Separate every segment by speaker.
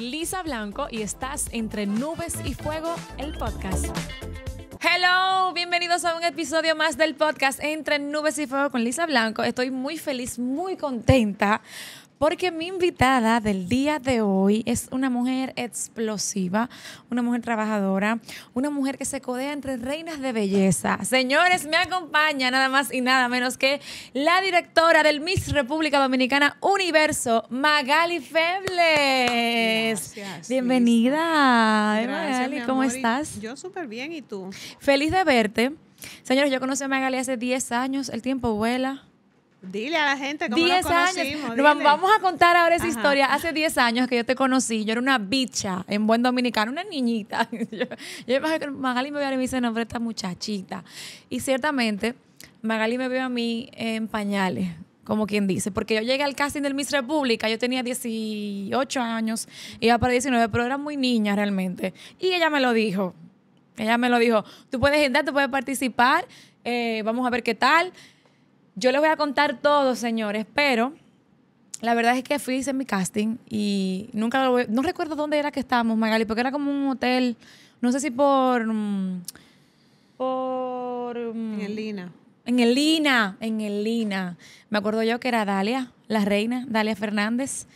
Speaker 1: Lisa Blanco y estás entre nubes y fuego, el podcast. Hello, bienvenidos a un episodio más del podcast Entre Nubes y Fuego con Lisa Blanco. Estoy muy feliz, muy contenta porque mi invitada del día de hoy es una mujer explosiva, una mujer trabajadora, una mujer que se codea entre reinas de belleza. Señores, me acompaña nada más y nada menos que la directora del Miss República Dominicana Universo, Magali Febles. Gracias, Bienvenida. Gracias, Magali, ¿cómo estás?
Speaker 2: Yo súper bien, ¿y tú?
Speaker 1: Feliz de verte. Señores, yo conocí a Magali hace 10 años, el tiempo vuela. Dile a la gente cómo conocimos, años. Vamos a contar ahora esa historia. Hace 10 años que yo te conocí, yo era una bicha en buen dominicano, una niñita. Yo, que Magali me vio y me dice, esta muchachita. Y ciertamente, Magali me vio a mí en pañales como quien dice, porque yo llegué al casting del Miss República, yo tenía 18 años, iba para 19, pero era muy niña realmente. Y ella me lo dijo, ella me lo dijo, tú puedes entrar, tú puedes participar, eh, vamos a ver qué tal. Yo les voy a contar todo, señores, pero la verdad es que fui, hice mi casting y nunca lo voy, No recuerdo dónde era que estábamos, Magali, porque era como un hotel, no sé si por... Mm, por... Mm, en el En el Lina, en el Lina. Me acuerdo yo que era Dalia, la reina, Dalia Fernández.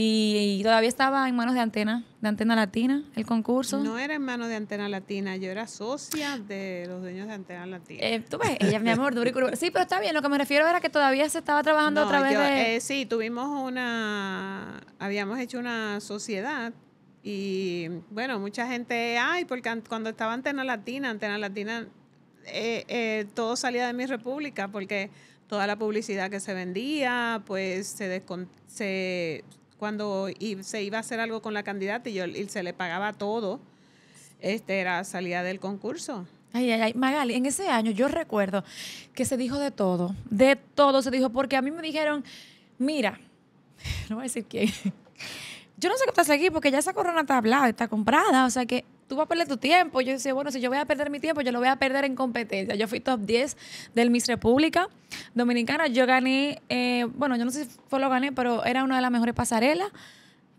Speaker 1: Y, todavía estaba en manos de Antena, de Antena Latina, el concurso. No
Speaker 2: era en manos de Antena Latina, yo era socia de los dueños de Antena Latina. Eh, tú ves, ella, mi amor,
Speaker 1: duro Sí, pero está bien, lo que me refiero era que todavía se estaba trabajando otra a través eh,
Speaker 2: sí, tuvimos una... Habíamos hecho una sociedad y, bueno, mucha gente... Ay, porque cuando estaba Antena Latina, Antena Latina, eh, todo salía de mi república porque toda la publicidad que se vendía, pues se, se cuando se iba a hacer algo con la candidata y, yo, y se le pagaba todo, este era salida del concurso.
Speaker 1: Ay, ay, Magali, en ese año yo recuerdo que se dijo de todo, de todo se dijo, porque a mí me dijeron, mira, no voy a decir quién, yo no sé qué estás aquí porque ya esa corona está hablada, está comprada, o sea que tú vas a perder tu tiempo. Yo decía, bueno, si yo voy a perder mi tiempo, yo lo voy a perder en competencia. Yo fui top 10 del Miss República Dominicana. Yo gané, eh, bueno, yo no sé si fue lo gané, pero era una de las mejores pasarelas.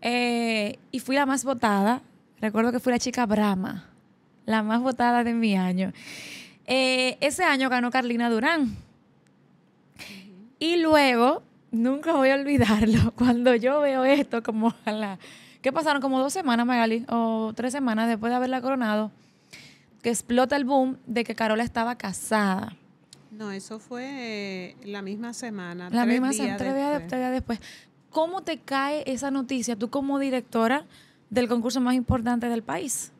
Speaker 1: Eh, y fui la más votada. Recuerdo que fui la chica Brahma, la más votada de mi año. Eh, ese año ganó Carlina Durán. Y luego, nunca voy a olvidarlo, cuando yo veo esto, como a la ¿Qué pasaron como dos semanas, Magali, o tres semanas después de haberla coronado, que explota el boom de que Carola estaba casada.
Speaker 2: No, eso fue eh, la misma semana. La misma semana, tres días
Speaker 1: después. ¿Cómo te cae esa noticia tú como directora del concurso más importante del país?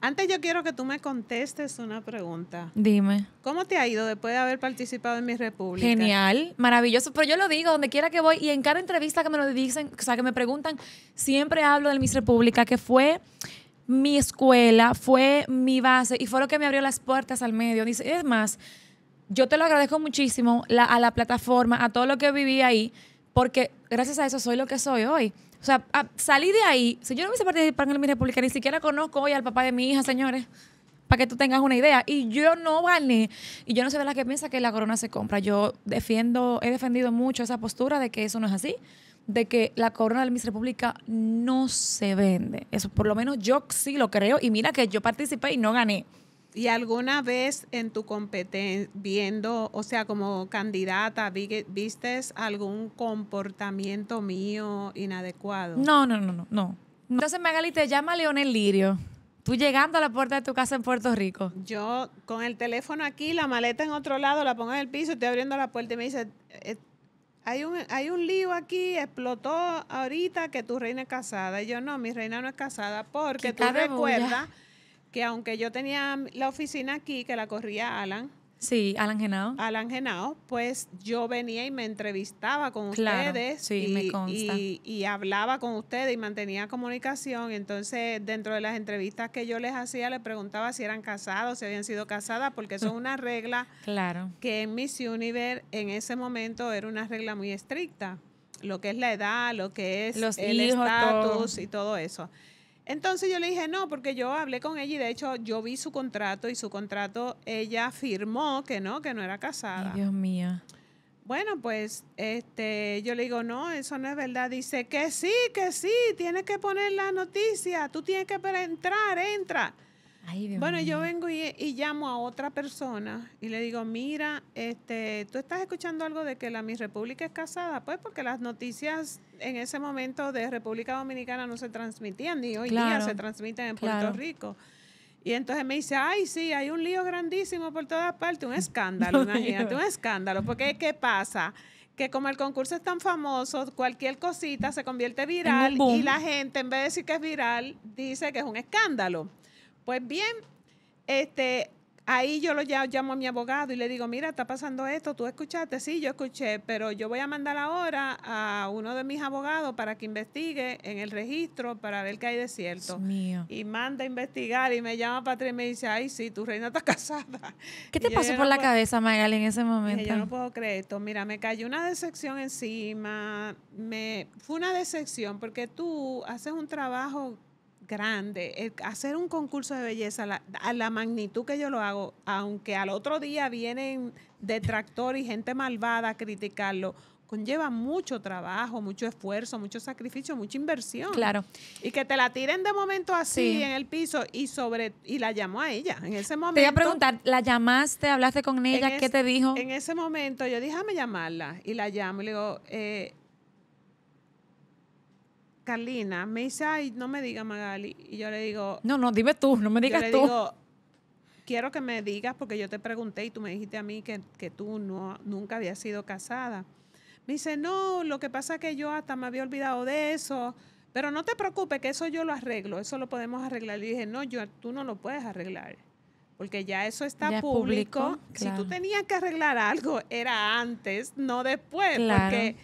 Speaker 2: Antes yo quiero que tú me contestes una pregunta. Dime. ¿Cómo te ha ido después de haber participado en mi república? Genial,
Speaker 1: maravilloso. Pero yo lo digo donde quiera que voy y en cada entrevista que me lo dicen, o sea, que me preguntan, siempre hablo de Miss República, que fue mi escuela, fue mi base y fue lo que me abrió las puertas al medio. Dice, es más, yo te lo agradezco muchísimo a la plataforma, a todo lo que viví ahí, porque gracias a eso soy lo que soy hoy. O sea, ah, salí de ahí. Si yo no hubiese participado en el República, ni siquiera conozco hoy al papá de mi hija, señores para que tú tengas una idea. Y yo no gané. Y yo no sé de la que piensa que la corona se compra. Yo defiendo, he defendido mucho esa postura de que eso no es así, de que la corona de Miss República no se vende. Eso por lo menos yo sí lo creo. Y mira que yo participé y no gané. ¿Y alguna
Speaker 2: vez en tu competencia, viendo, o sea, como candidata, viste algún comportamiento mío inadecuado? No,
Speaker 1: no, no, no, Entonces, Magali, te llama Leonel Lirio. Tú llegando a la puerta de tu casa en Puerto Rico.
Speaker 2: Yo con el teléfono aquí, la maleta en otro lado, la pongo en el piso, estoy abriendo la puerta y me dice, eh, hay un, hay un lío aquí, explotó ahorita que tu reina es casada. Y yo, no, mi reina no es casada porque tú recuerdas que aunque yo tenía la oficina aquí, que la corría Alan. Sí, Alan Genao. Alan Genao, pues yo venía y me entrevistaba con ustedes y, me consta. y, hablaba con ustedes y mantenía comunicación. Entonces, dentro de las entrevistas que yo les hacía, les preguntaba si eran casados, si habían sido casadas, porque eso es una regla claro. que en Miss Universe en ese momento era una regla muy estricta. Lo que es la edad, lo que es el estatus y todo eso. Entonces yo le dije, no, porque yo hablé con ella y de hecho yo vi su contrato y su contrato, ella firmó que no, que no era casada. Dios mío. Bueno, pues este, yo le digo, no, eso no es verdad. Dice que sí, que sí, tienes que poner la noticia, tú tienes que entrar, entra bueno, yo vengo y, llamo a otra persona y le digo, mira, este, tú estás escuchando algo de que la Miss República es casada, pues porque las noticias en ese momento de República Dominicana no se transmitían, ni hoy día se transmiten en Puerto Rico. Y entonces me dice, ay, sí, hay un lío grandísimo por todas partes, un escándalo, imagínate, un escándalo, porque ¿qué pasa? que como el concurso es tan famoso, cualquier cosita se convierte viral y la gente, en vez de decir que es viral, dice que es un escándalo. Pues bien, este, ahí yo lo llamo a mi abogado y le digo, mira, está pasando esto, tú escuchaste, sí, yo escuché, pero yo voy a mandar ahora a uno de mis abogados para que investigue en el registro para ver qué hay de cierto. mío. Y manda a investigar y me llama Patria y me dice, ay, sí, tu reina está casada.
Speaker 1: ¿Qué te pasó por la cabeza, Magali, en ese momento? yo no
Speaker 2: puedo creer esto. Mira, me cayó una decepción encima. Me, fue una decepción porque tú haces un trabajo grande. hacer un concurso de belleza a la magnitud que yo lo hago, aunque al otro día vienen detractores y gente malvada a criticarlo, conlleva mucho trabajo, mucho esfuerzo, mucho sacrificio, mucha inversión. Claro. Y que te la tiren de momento así en el piso y sobre y la llamó a ella en ese momento. Te voy a preguntar,
Speaker 1: ¿la llamaste, hablaste con ella, qué te dijo? En ese
Speaker 2: momento yo dije, déjame llamarla y la llamo y le digo, eh, Carlina me dice, ay, no me diga Magali. Y yo le digo...
Speaker 1: No, no, dime tú, no me digas yo le tú. Digo,
Speaker 2: quiero que me digas porque yo te pregunté y tú me dijiste a mí que, tú no, nunca habías sido casada. Me dice, no, lo que pasa es que yo hasta me había olvidado de eso, pero no te preocupes que eso yo lo arreglo, eso lo podemos arreglar. Y dije, no, yo, tú no lo puedes arreglar, porque ya eso está público. Si tú tenías que arreglar algo, era antes, no después, porque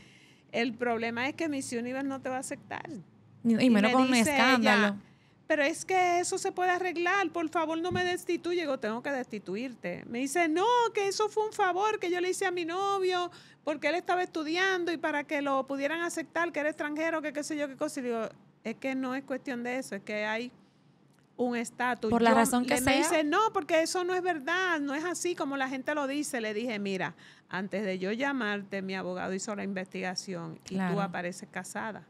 Speaker 2: el problema es que Miss Universe no te va a aceptar.
Speaker 1: Y, menos con un escándalo.
Speaker 2: pero es que eso se puede arreglar, por favor no me destituye, digo, tengo que destituirte. Me dice, no, que eso fue un favor que yo le hice a mi novio, porque él estaba estudiando y para que lo pudieran aceptar, que era extranjero, que qué sé yo, qué cosa. Y digo, es que no es cuestión de eso, es que hay un estatus. Por la razón que sea. Me dice, no, porque eso no es verdad, no es así como la gente lo dice. Le dije, mira, antes de yo llamarte, mi abogado hizo la investigación y tú apareces casada.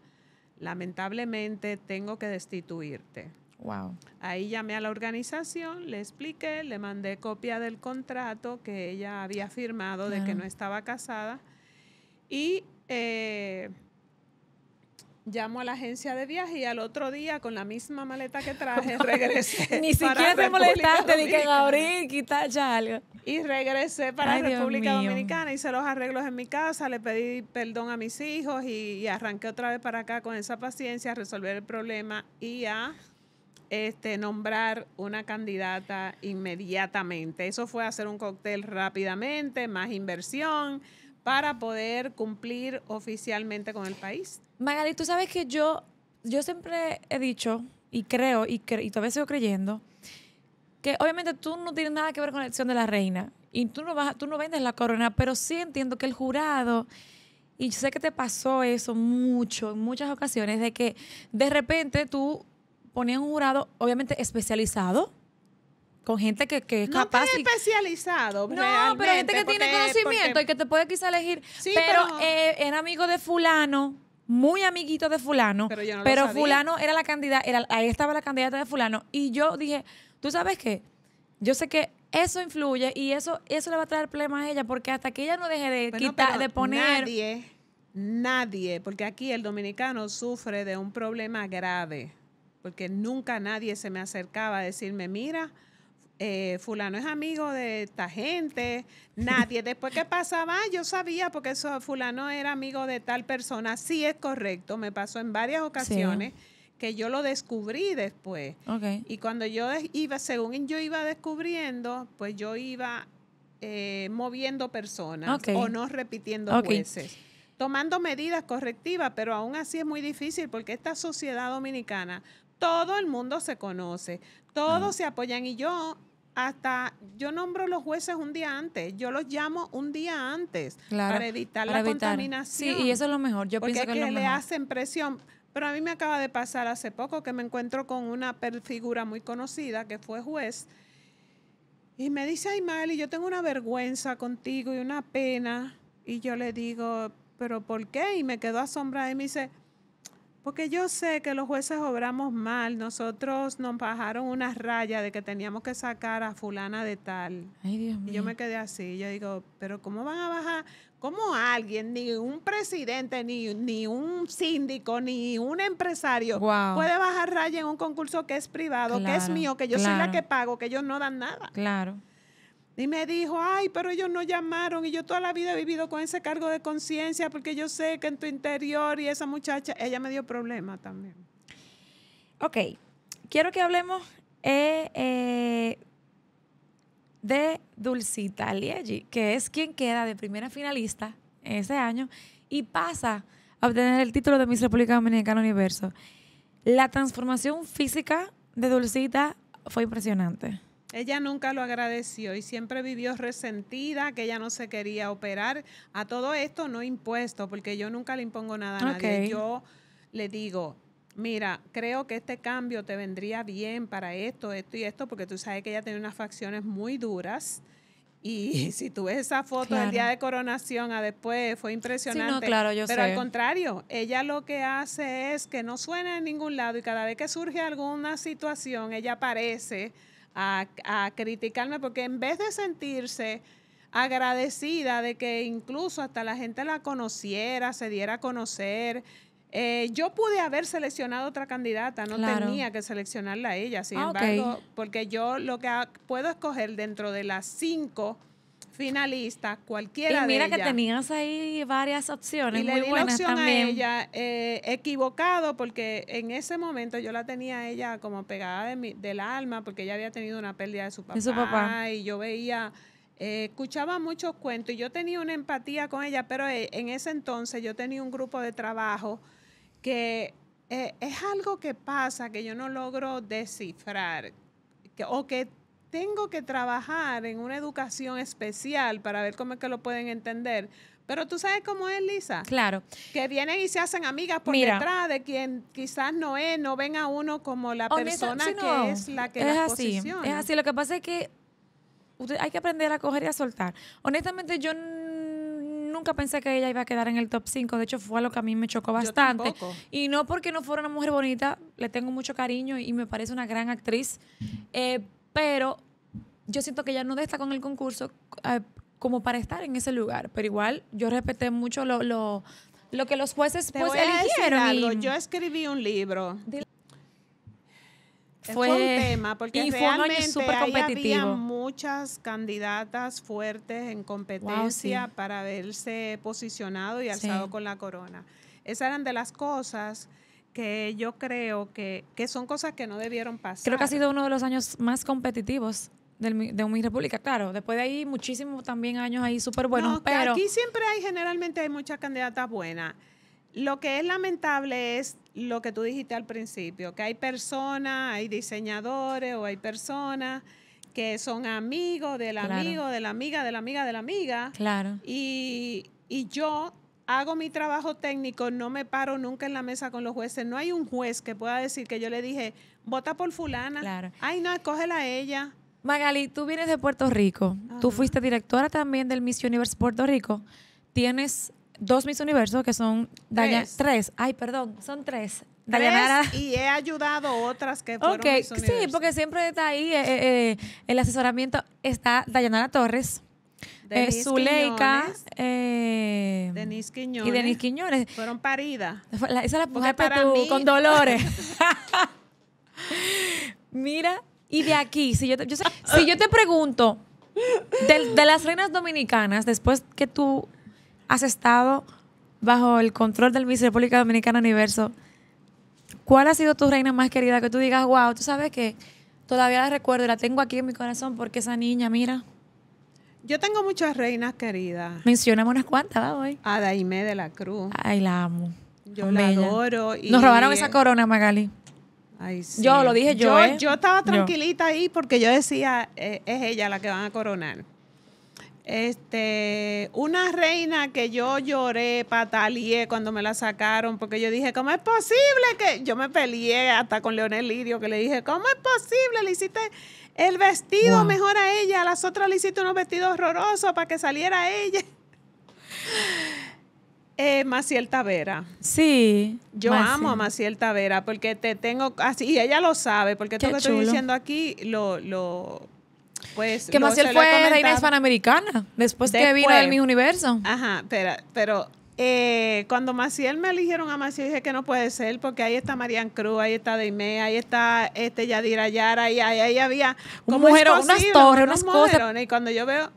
Speaker 2: Lamentablemente tengo que destituirte. Wow. Ahí llamé a la organización, le expliqué, le mandé copia del contrato que ella había firmado de que no estaba casada y eh, llamo a la agencia de viaje y al otro día con la misma maleta que traje regresé. Ni siquiera te molestaste ni que abrí, quita ya algo. Y regresé para la República Dominicana, hice los arreglos en mi casa, le pedí perdón a mis hijos y, y arranqué otra vez para acá con esa paciencia a resolver el problema y a este, nombrar una candidata inmediatamente. Eso fue hacer un cóctel rápidamente, más inversión, para poder cumplir oficialmente con el país.
Speaker 1: Magali, tú sabes que yo, yo siempre he dicho y creo y, y todavía sigo creyendo que obviamente tú no tienes nada que ver con la elección de la reina y tú no, vas, tú no vendes la corona, pero sí entiendo que el jurado, y yo sé que te pasó eso mucho, en muchas ocasiones, de que de repente tú ponías un jurado obviamente especializado, con gente que, que es no capaz. No especializado, No, pero gente que tiene conocimiento y que te puede quizá elegir. pero, pero... Eh, era amigo de fulano muy amiguito de fulano, pero, fulano era la candidata, era, ahí estaba la candidata de fulano y yo dije, ¿tú sabes qué? Yo sé que eso influye y eso eso le va a traer problemas a ella porque hasta que ella no deje de quitar de poner nadie
Speaker 2: nadie porque aquí el dominicano sufre de un problema grave porque nunca nadie se me acercaba a decirme mira eh, fulano es amigo de esta gente, nadie. Después que pasaba, yo sabía porque eso, fulano era amigo de tal persona. Sí es correcto, me pasó en varias ocasiones. que yo lo descubrí después. Y cuando yo iba, según yo iba descubriendo, pues yo iba eh, moviendo personas o no repitiendo veces jueces, tomando medidas correctivas, pero aún así es muy difícil porque esta sociedad dominicana todo el mundo se conoce, todos se apoyan y yo hasta yo nombro los jueces un día antes, yo los llamo un día antes para evitar la contaminación. Sí, y eso es lo mejor. Yo porque que, le hacen presión. Pero a mí me acaba de pasar hace poco que me encuentro con una figura muy conocida que fue juez y me dice, ay Mali, yo tengo una vergüenza contigo y una pena. Y yo le digo, pero ¿por qué? Y me quedo asombrada y me dice, porque yo sé que los jueces obramos mal. Nosotros nos bajaron una raya de que teníamos que sacar a fulana de tal. Ay, Dios mío. Y yo me quedé así. Yo digo, pero ¿cómo van a bajar? ¿Cómo alguien, ni un presidente, ni, ni un síndico, ni un empresario puede bajar raya en un concurso que es privado, que es mío, que yo soy la que pago, que ellos no dan nada? Claro. Y me dijo, ay, pero ellos no llamaron y yo toda la vida he vivido con ese cargo de conciencia porque yo sé que en tu interior y esa muchacha, ella me dio problema también.
Speaker 1: Ok, quiero que hablemos eh, eh, de Dulcita Liegi, que es quien queda de primera finalista ese año y pasa a obtener el título de Miss República Dominicana Universo. La transformación física de Dulcita fue impresionante.
Speaker 2: Ella nunca lo agradeció y siempre vivió resentida, que ella no se quería operar. A todo esto no impuesto, porque yo nunca le impongo nada a nadie. Yo le digo, mira, creo que este cambio te vendría bien para esto, esto y esto, porque tú sabes que ella tiene unas facciones muy duras. Y si tú ves esa foto del día de coronación a después, fue impresionante. no, claro, yo Pero al contrario, ella lo que hace es que no suena en ningún lado y cada vez que surge alguna situación, ella aparece a, a criticarme, porque en vez de sentirse agradecida de que incluso hasta la gente la conociera, se diera a conocer, eh, yo pude haber seleccionado otra candidata, no tenía que seleccionarla a ella, sin ah, embargo, porque yo lo que puedo escoger dentro de las cinco finalista, cualquiera y mira que tenías
Speaker 1: ahí varias opciones y le di la opción a ella
Speaker 2: eh, equivocado porque en ese momento yo la tenía ella como pegada de mi, del alma porque ella había tenido una pérdida de su papá, su papá. y yo veía eh, escuchaba muchos cuentos y yo tenía una empatía con ella pero eh, en ese entonces yo tenía un grupo de trabajo que es algo que pasa que yo no logro descifrar que, o que tengo que trabajar en una educación especial para ver cómo es que lo pueden entender. Pero tú sabes cómo es, Lisa.
Speaker 1: Claro. Que
Speaker 2: vienen y se hacen amigas por detrás de quien quizás no es, no ven a uno
Speaker 1: como la persona que es la que es las así, Es así. Lo que pasa es que hay que aprender a coger y a soltar. Honestamente, yo nunca pensé que ella iba a quedar en el top 5. De hecho, fue algo que a mí me chocó bastante. y no porque no fuera una mujer bonita, le tengo mucho cariño y me parece una gran actriz. Eh, pero yo siento que ya no destacó con el concurso eh, como para estar en ese lugar. Pero igual yo respeté mucho lo, lo, lo que los jueces pues, eligieron. Yo
Speaker 2: escribí un libro. fue, un tema porque y realmente competitivo. había muchas candidatas fuertes en competencia para haberse posicionado y alzado con la corona. Esas eran de las cosas que yo creo que, son cosas que no debieron pasar. Creo que ha sido
Speaker 1: uno de los años más competitivos de mi república, claro. Después de ahí, muchísimos también años ahí súper buenos, pero... Aquí siempre hay, generalmente hay muchas candidatas
Speaker 2: buenas. Lo que es lamentable es lo que tú dijiste al principio, que hay personas, hay diseñadores o hay personas que son amigos del amigo, de la amiga, de la amiga, de la amiga. Claro. Y, y yo hago mi trabajo técnico, no me paro nunca en la mesa con los jueces. No hay un juez que pueda decir que yo le dije,
Speaker 1: vota por fulana. Claro. Ay, no, escógela a ella. Magali, tú vienes de Puerto Rico. Tú fuiste directora también del Miss Universe Puerto Rico. Tienes dos Miss Universos que son... Tres. Ay, perdón, son tres. Y he ayudado
Speaker 2: otras que fueron sí, porque
Speaker 1: siempre está ahí eh, eh, eh, el asesoramiento. Está Dayanara Torres, eh, Zuleika eh,
Speaker 2: Denise Quiñones, y Denise
Speaker 1: Quiñones. Fueron paridas. Esa es la mujer para tú, con dolores. Mira, y de aquí, si yo te, pregunto, de, las reinas dominicanas, después que tú has estado bajo el control del Miss República Dominicana Universo, ¿cuál ha sido tu reina más querida? Que tú digas, wow, tú sabes que todavía la recuerdo y la tengo aquí en mi corazón porque esa niña, mira. Yo tengo muchas reinas queridas. Mencioname unas cuantas, va hoy. A Daimé de la Cruz. Ay, la amo. Yo la adoro. Nos robaron esa corona, Magali. Ay, sí. Yo lo dije yo. Yo, ¿eh? estaba tranquilita
Speaker 2: ahí porque yo decía, eh, es ella la que van a coronar. Este, una reina que yo lloré, patalié cuando me la sacaron, porque yo dije, ¿cómo es posible que? Yo me peleé hasta con Leonel Lirio, que le dije, ¿cómo es posible? Le hiciste el vestido mejor a ella, a las otras le hiciste unos vestidos horrorosos para que saliera ella. Eh, Maciel Tavera. Sí. Yo amo a Maciel Tavera porque te tengo así, y
Speaker 1: ella lo sabe, porque todo lo que estoy diciendo
Speaker 2: aquí lo, lo, pues, que Maciel fue reina
Speaker 1: hispanoamericana después, después, que vino al mi Universo.
Speaker 2: Ajá, pero eh, cuando Maciel me eligieron a Maciel dije que no puede ser porque ahí está Marian Cruz, ahí está Deimé, ahí está este Yadira Yara, y ahí, había como Un unas torres, unas cosas. Y cuando yo veo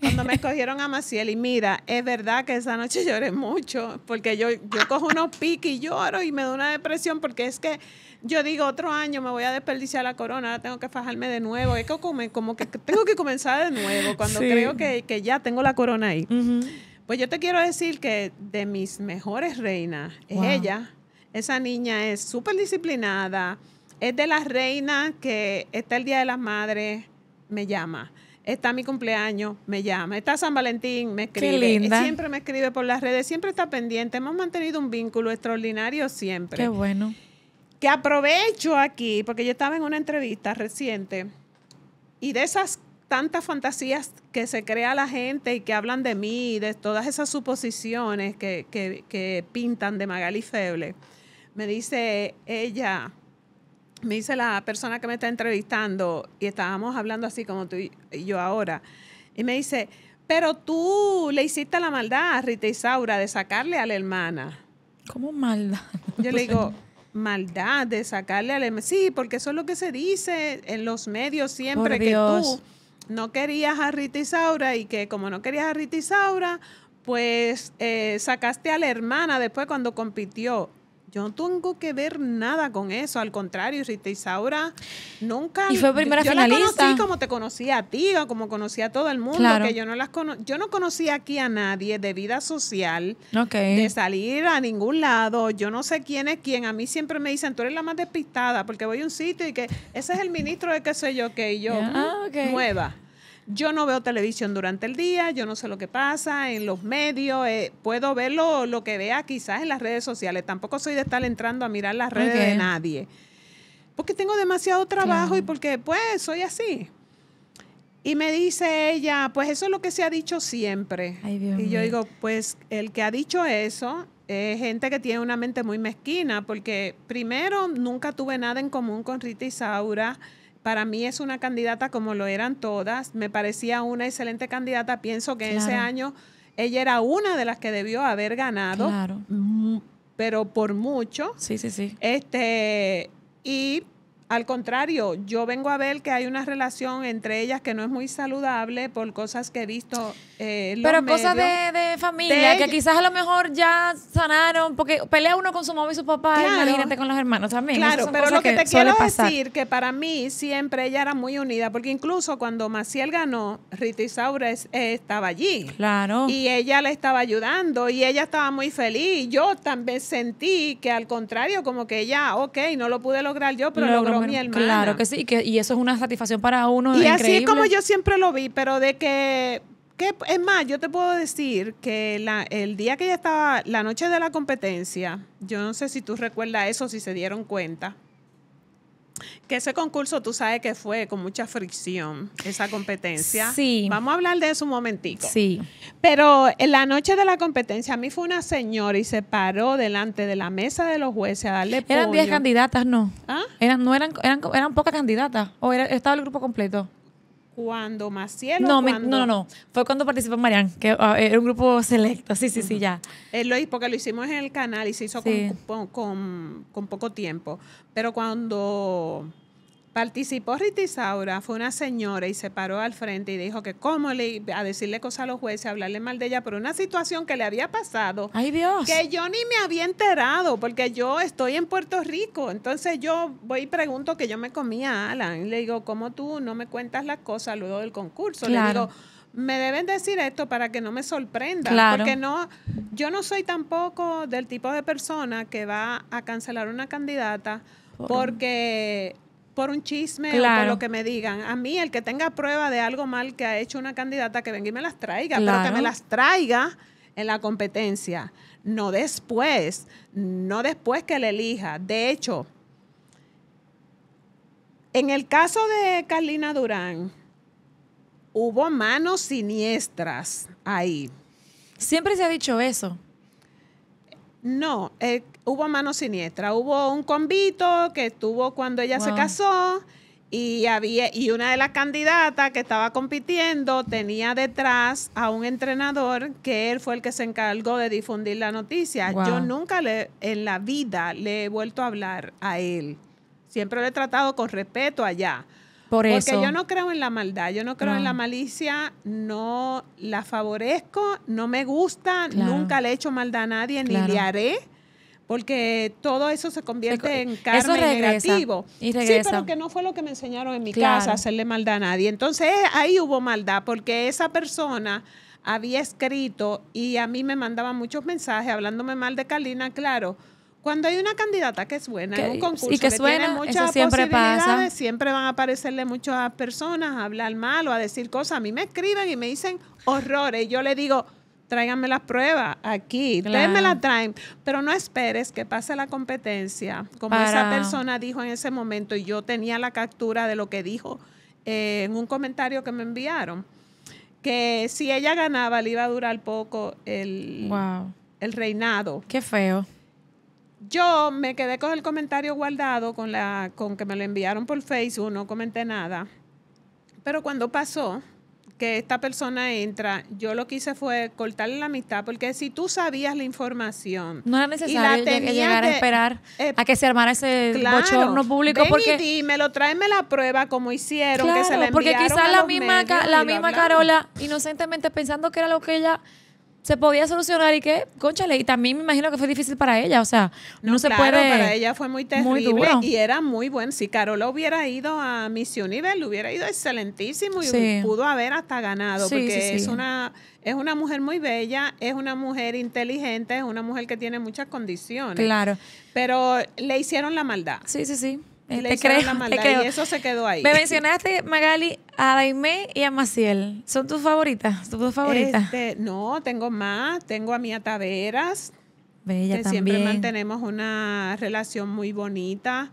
Speaker 2: cuando me escogieron a Maciel y mira, es verdad que esa noche lloré mucho porque yo, yo cojo unos piques y lloro y me da una depresión porque es que yo digo, otro año me voy a desperdiciar la corona, ahora tengo que fajarme de nuevo. Es como, que tengo que comenzar de nuevo cuando creo que, ya tengo la corona ahí. Pues yo te quiero decir que de mis mejores reinas es ella. Esa niña es súper disciplinada. Es de las reinas que está el Día de las Madres, me llama está mi cumpleaños, me llama, está San Valentín, me escribe, Qué linda. siempre me escribe por las redes, siempre está pendiente, hemos mantenido un vínculo extraordinario siempre. Qué bueno que aprovecho aquí, porque yo estaba en una entrevista reciente y de esas tantas fantasías que se crea la gente y que hablan de mí, de todas esas suposiciones que, que, pintan de Magali Feble, me dice ella, me dice la persona que me está entrevistando y estábamos hablando así como tú y yo ahora, y me dice, pero tú le hiciste la maldad a Rita Isaura de sacarle a la hermana.
Speaker 1: ¿Cómo maldad? Yo le
Speaker 2: digo maldad de sacarle al em-, sí, porque eso es lo que se dice en los medios siempre, que tú no querías a Rita Isaura y que como no querías a Rita Isaura, pues eh, sacaste a la hermana después cuando compitió. Yo no tengo que ver nada con eso. Al contrario, Rita Isaura nunca. Y fue primera yo no La conocí como te conocí a ti o como conocía a todo el mundo. Que yo no las Yo no conocía aquí a nadie de vida social, de salir a ningún lado. Yo no sé quién es quién. A mí siempre me dicen, tú eres la más despistada porque voy a un sitio y que ese es el ministro de qué sé yo, que yo. Ah, mm, nueva. Yo no veo televisión durante el día, yo no sé lo que pasa en los medios, eh, puedo ver lo, que vea quizás en las redes sociales, tampoco soy de estar entrando a mirar las redes de nadie, porque tengo demasiado trabajo y porque pues soy así. Y me dice ella, pues eso es lo que se ha dicho siempre. y yo digo, pues el que ha dicho eso es gente que tiene una mente muy mezquina, porque primero nunca tuve nada en común con Rita y Saura para mí es una candidata como lo eran todas. Me parecía una excelente candidata. Pienso que ese año ella era una de las que debió haber ganado. Claro. Mm, pero por mucho. Sí, sí, sí. Este, y al contrario, yo vengo a ver que hay una relación entre ellas que no es muy saludable por
Speaker 1: cosas que he visto. Eh, Pero cosas de, de familia, que quizás a lo mejor ya sanaron, porque pelea uno con su mamá y su papá, claro. imagínate con los hermanos también. Claro, pero lo que, te quiero decir
Speaker 2: que para mí siempre ella era muy unida, porque incluso cuando Maciel ganó, Rita Isaura eh, estaba allí. Claro. Y ella le estaba ayudando y ella estaba muy feliz. Yo también sentí que al contrario, como que ella, ok, no lo pude lograr yo, pero logró claro, que
Speaker 1: sí, que, y eso es una satisfacción para uno. Y así como
Speaker 2: yo siempre lo vi, pero de que, que, es más, yo te puedo decir que la, el día que ella estaba, la noche de la competencia, yo no sé si tú recuerdas eso, si se dieron cuenta, que ese concurso, tú sabes que fue con mucha fricción, esa competencia. Sí. Vamos a hablar de eso un momentico. Sí. Pero en la noche de la competencia, a mí fue una señora y se paró delante de la mesa de los jueces a darle Eran 10 candidatas, ¿no? ¿Ah? Eran, no
Speaker 1: eran, eran, eran pocas candidatas. ¿O era, estaba el grupo completo?
Speaker 2: cuando Maciel. No, no, no, no.
Speaker 1: Fue cuando participó Marian, que ah, era un grupo selecto. Sí, sí, sí, ya.
Speaker 2: lo, porque lo hicimos en el canal y se hizo con, con, con, poco tiempo. Pero cuando Participó Ritisaura, fue una señora y se paró al frente y dijo que cómo le a decirle cosas a los jueces, hablarle mal de ella por una situación que le había pasado. Ay Dios. Que yo ni me había enterado porque yo estoy en Puerto Rico. Entonces yo voy y pregunto que yo me comía a Alan. le digo, ¿cómo tú no me cuentas las cosas luego del concurso? Le digo, me deben decir esto para que no me sorprenda, porque no, yo no soy tampoco del tipo de persona que va a cancelar una candidata porque por un chisme o por lo que me digan. A mí, el que tenga prueba de algo mal que ha hecho una candidata, que venga y me las traiga, pero que me las traiga en la competencia, no después, no después que le elija. De hecho, en el caso de Carlina Durán, hubo manos siniestras ahí. Siempre se ha dicho eso. No, eh, hubo mano siniestra, hubo un convito que estuvo cuando ella se casó y había y una de las candidatas que estaba compitiendo tenía detrás a un entrenador que él fue el que se encargó de difundir la noticia. Yo nunca le, en la vida le he vuelto a hablar a él. Siempre lo he tratado con respeto allá. Porque yo no creo en la maldad, yo no creo en la malicia, no la favorezco, no me gusta, nunca le he hecho maldad a nadie, ni le haré porque todo eso se convierte en karma negativo. Sí, pero que no fue lo que me enseñaron en mi casa, hacerle maldad a nadie. Entonces ahí hubo maldad, porque esa persona había escrito y a mí me mandaban muchos mensajes hablándome mal de Kalina, claro. Cuando hay una candidata que es buena en un concurso que, tiene muchas siempre pasa. siempre van a aparecerle muchas personas a hablar mal o a decir cosas. A mí me escriben y me dicen horrores. Yo le digo, tráiganme las pruebas aquí, claro. traen, pero no esperes que pase la competencia, como esa persona dijo en ese momento y yo tenía la captura de lo que dijo eh, en un comentario que me enviaron, que si ella ganaba le iba a durar poco el, el reinado. Qué feo. Yo me quedé con el comentario guardado, con, la, con que me lo enviaron por Facebook, no comenté nada. Pero cuando pasó, que esta persona entra, yo lo que hice fue cortarle la amistad, porque si tú sabías la información.
Speaker 1: No era necesario llegar a esperar eh, a que se armara ese bochorno público. Ven porque, y
Speaker 2: dímelo, tráeme la prueba como hicieron, que se la enviaron Porque quizás la misma, la misma Carola,
Speaker 1: inocentemente pensando que era lo que ella se podía solucionar y qué, conchale, y también me imagino que fue difícil para ella, o sea, no, se claro, puede... para ella fue muy terrible y era muy bueno. Si
Speaker 2: Carola hubiera ido a misión Universe, hubiera ido excelentísimo y pudo haber hasta ganado, porque es una... Es una mujer muy bella, es una mujer inteligente, es una mujer que tiene muchas condiciones. Claro. Pero le hicieron la maldad. Sí, sí, sí. Eh, la y eso se quedó ahí. Me mencionaste,
Speaker 1: Magali, a Daimé y a Maciel. ¿Son tus favoritas? ¿Tus favoritas? Este, no, tengo más. Tengo a Mía Taveras. Bella que siempre
Speaker 2: mantenemos una relación muy bonita.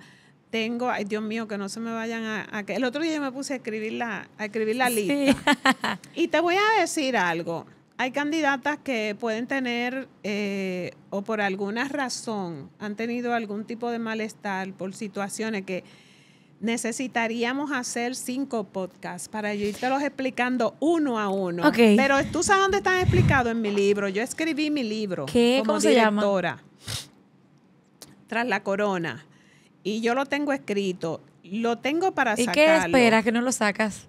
Speaker 2: Tengo, ay Dios mío, que no se me vayan a, el otro día me puse a escribir la, a escribir la lista. y te voy a decir algo hay candidatas que pueden tener eh, o por alguna razón han tenido algún tipo de malestar por situaciones que necesitaríamos hacer cinco podcasts para irte los explicando uno a uno. Pero tú sabes dónde están explicados en mi libro. Yo escribí mi libro como ¿Cómo Se llama? Tras la corona. Y yo lo tengo escrito. Lo tengo para sacarlo. ¿Y qué esperas que
Speaker 1: no lo sacas?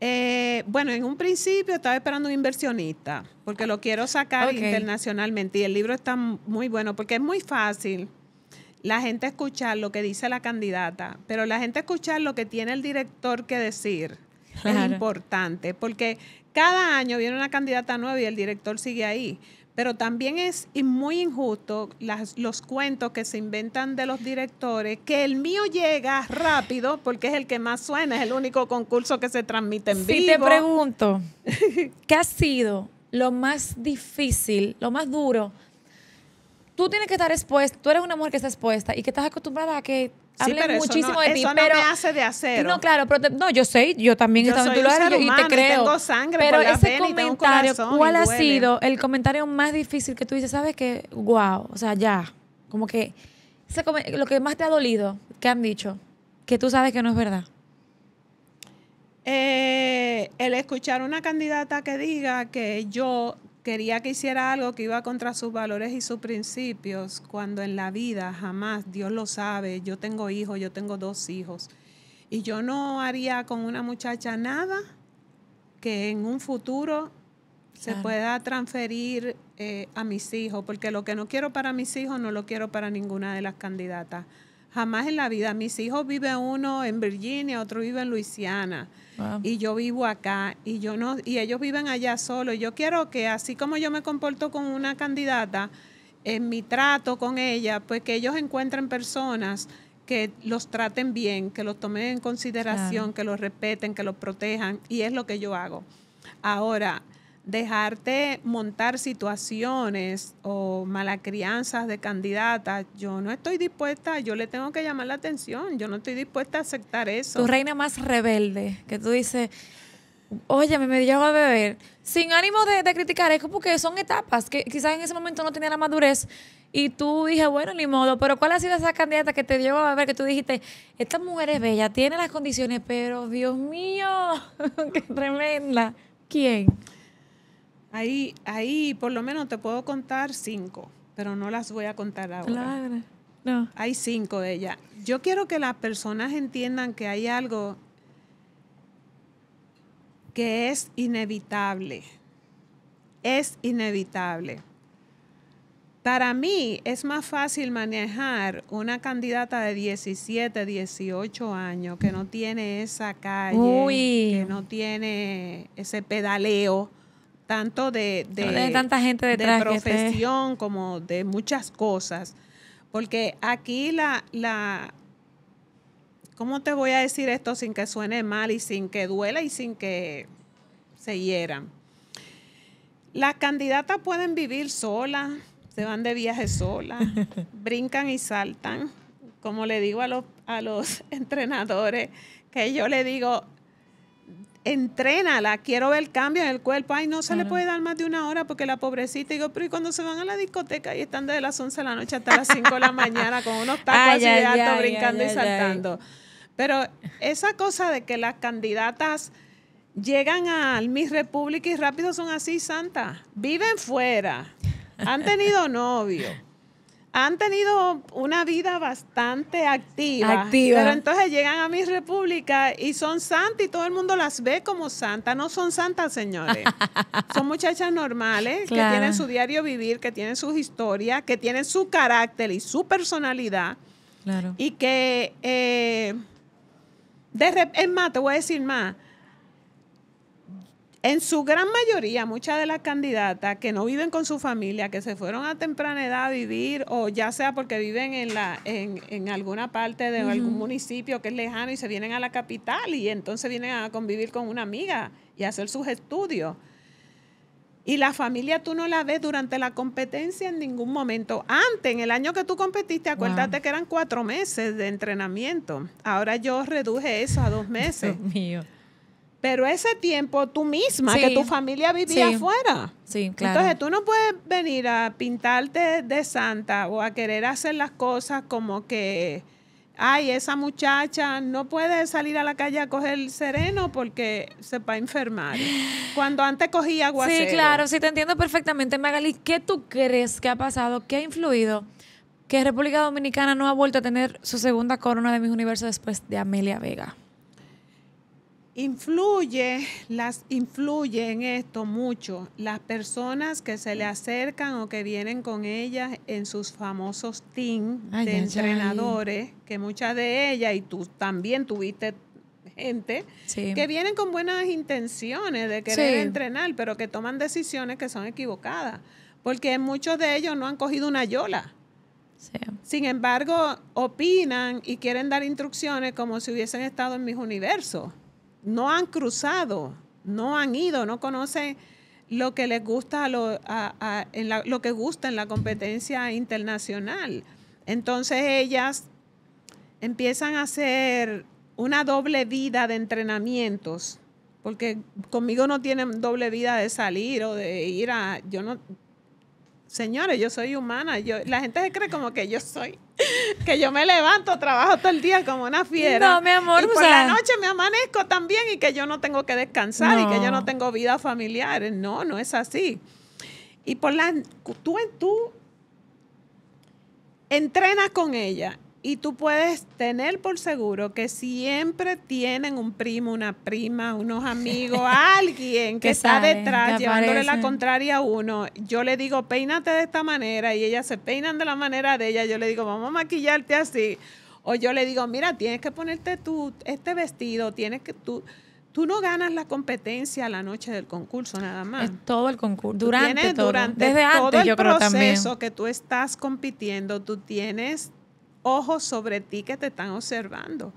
Speaker 2: Eh, bueno, en un principio estaba esperando un inversionista, porque lo quiero sacar internacionalmente y el libro está muy bueno, porque es muy fácil la gente escuchar lo que dice la candidata, pero la gente escuchar lo que tiene el director que decir es importante, porque cada año viene una candidata nueva y el director sigue ahí. Pero también es muy injusto los cuentos que se inventan de los directores, que el mío llega rápido porque es el que más suena, es el único concurso que se transmite en vivo. Si te
Speaker 1: pregunto, ¿qué ha sido lo más difícil, lo más duro tú tienes que estar expuesta, tú eres una mujer que está expuesta y que estás acostumbrada a que hablen muchísimo de ti. pero, no me hace de No, claro, no, yo sé, yo también estaba en tu lugar y te creo. tengo sangre pero ese comentario, ¿cuál ha sido el comentario más difícil que tú dices? ¿Sabes qué? Wow, o sea, ya, como que lo que más te ha dolido, que han dicho, que tú sabes que no es verdad.
Speaker 2: Eh, el escuchar una candidata que diga que yo quería que hiciera algo que iba contra sus valores y sus principios, cuando en la vida jamás, Dios lo sabe, yo tengo hijos, yo tengo dos hijos, y yo no haría con una muchacha nada que en un futuro se pueda transferir eh, a mis hijos, porque lo que no quiero para mis hijos no lo quiero para ninguna de las candidatas. Jamás en la vida. Mis hijos viven uno en Virginia, otro vive en Luisiana. Y yo vivo acá y yo no y ellos viven allá solos. Yo quiero que así como yo me comporto con una candidata en mi trato con ella, pues que ellos encuentren personas que los traten bien, que los tomen en consideración, que los respeten, que los protejan y es lo que yo hago. Ahora, dejarte montar situaciones o malacrianzas de candidatas, yo no estoy dispuesta, yo le tengo que llamar la atención, yo no estoy dispuesta a aceptar eso. Tu reina
Speaker 1: más rebelde, que tú dices, oye, me dio a beber, sin ánimo de, criticar, es porque son etapas que quizás en ese momento no tenía la madurez y tú dije, bueno, ni modo, pero ¿cuál ha sido esa candidata que te dio a beber, que tú dijiste, esta mujer es bella, tiene las condiciones, pero Dios mío, qué tremenda? ¿Quién? Ahí, por lo menos te puedo contar
Speaker 2: cinco, pero no las voy a contar ahora. Claro. No. Hay cinco de ellas. Yo quiero que las personas entiendan que hay algo que es inevitable. Es inevitable. Para mí es más fácil manejar una candidata de 17, 18 años que no tiene esa calle, que no tiene ese pedaleo, tanto de, de, tanta gente de profesión como de muchas cosas. Porque aquí la, la, ¿cómo te voy a decir esto sin que suene mal y sin que duela y sin que se hieran? Las candidatas pueden vivir solas, se van de viaje solas, brincan y saltan. Como le digo a los, a los entrenadores, que yo le digo, la quiero ver cambio en el cuerpo. Ay, no se le puede dar más de una hora porque la pobrecita. Y digo, pero ¿y cuando se van a la discoteca y están desde las 11 de la noche hasta las 5 de la mañana con unos tacos así de alto, brincando y saltando? Pero esa cosa de que las candidatas llegan a Miss República y rápido son así santa, viven fuera, han tenido novio han tenido una vida bastante activa, Pero entonces llegan a mi república y son santas y todo el mundo las ve como santas. No son santas, señores. son muchachas normales que tienen su diario vivir, que tienen sus historias, que tienen su carácter y su personalidad. Claro. Y que, eh, de, es más, te voy a decir más en su gran mayoría, muchas de las candidatas que no viven con su familia, que se fueron a temprana edad a vivir, o ya sea porque viven en, la, en, en alguna parte de algún municipio que es lejano y se vienen a la capital y entonces vienen a convivir con una amiga y hacer sus estudios. Y la familia tú no la ves durante la competencia en ningún momento. Antes, en el año que tú competiste, acuérdate que eran cuatro meses de entrenamiento. Ahora yo reduje eso a dos meses. Dios mío. Pero ese tiempo tú misma, que tu familia vivía afuera.
Speaker 1: Sí, claro. Entonces
Speaker 2: tú no puedes venir a pintarte de santa o a querer hacer las cosas como que, ay, esa muchacha no puede salir a la calle a coger el sereno porque se va a enfermar.
Speaker 1: Cuando antes cogía agua Sí, claro, sí te entiendo perfectamente, Magali. ¿Qué tú crees que ha pasado? ¿Qué ha influido? Que República Dominicana no ha vuelto a tener su segunda corona de mis universos después de Amelia Vega.
Speaker 2: Influye, las influye en esto mucho las personas que se le acercan o que vienen con ellas en sus famosos team de entrenadores, que muchas de ellas, y tú también tuviste gente que vienen con buenas intenciones de querer entrenar, pero que toman decisiones que son equivocadas, porque muchos de ellos no han cogido una yola. Sin embargo, opinan y quieren dar instrucciones como si hubiesen estado en mis universos no han cruzado, no han ido, no conocen lo que les gusta, en la, lo que gusta en la competencia internacional. Entonces ellas empiezan a hacer una doble vida de entrenamientos, porque conmigo no tienen doble vida de salir o de ir a, yo no, Señores, yo soy humana. Yo, la gente se cree como que yo soy, que yo me levanto, trabajo todo el día como una fiera. No, mi amor. Y por la noche me amanezco también y que yo no tengo que descansar y que yo no tengo vida familiar. No, no es así. Y por la, tú, tú entrenas con ella y tú puedes tener por seguro que siempre tienen un primo, una prima, unos amigos, alguien que, está detrás llevándole la contraria a uno. Yo le digo, peínate de esta manera y ellas se peinan de la manera de ella. Yo le digo, vamos a maquillarte así. O yo le digo, mira, tienes que ponerte tú este vestido, tienes que tú tú no ganas la competencia la noche del concurso nada más. todo el concurso, durante, todo. durante todo el proceso que tú estás compitiendo, tú tienes ojos sobre ti que te están observando.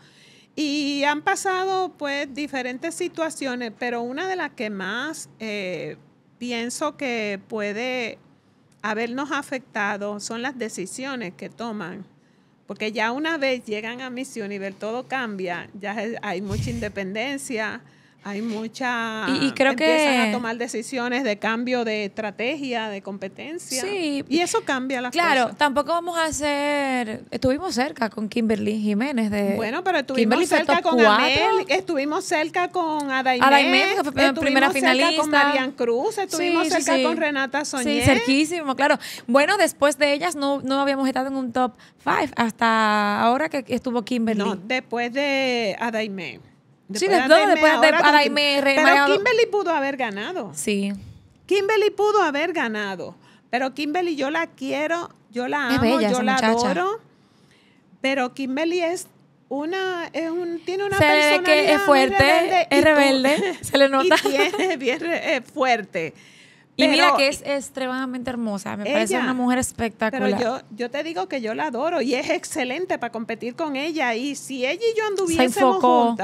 Speaker 2: Y han pasado pues diferentes situaciones, pero una de las que más eh, pienso que puede habernos afectado son las decisiones que toman. Porque ya una vez llegan a y ver todo cambia, ya hay mucha independencia, hay mucha. Y, creo empiezan a tomar decisiones de cambio de estrategia, de competencia.
Speaker 1: Y eso cambia las cosas. Claro, tampoco vamos a hacer. Estuvimos cerca con Kimberly Jiménez. de Bueno, pero estuvimos cerca con Amel, estuvimos cerca
Speaker 2: con Adaimé.
Speaker 1: Adaimé, cerca con Marian Cruz, estuvimos cerca con Renata Soñé. Sí, cerquísimo, claro. Bueno, después de ellas no, no habíamos estado en un top five hasta ahora que estuvo Kimberly. No, después de Adaimé sí, de después de, me Pero Kimberly
Speaker 2: pudo haber ganado. Sí. Kimberly pudo haber ganado. Pero Kimberly, yo la quiero, yo la amo, yo la adoro. Pero Kimberly es
Speaker 1: una, es un, tiene una persona. que es fuerte, es rebelde, se le nota. Y
Speaker 2: bien, es eh, fuerte.
Speaker 1: Y mira que es extremadamente hermosa, me parece una mujer
Speaker 2: espectacular. Pero yo, yo te digo que yo la adoro y es excelente para competir con ella. Y si ella y yo anduviésemos se enfocó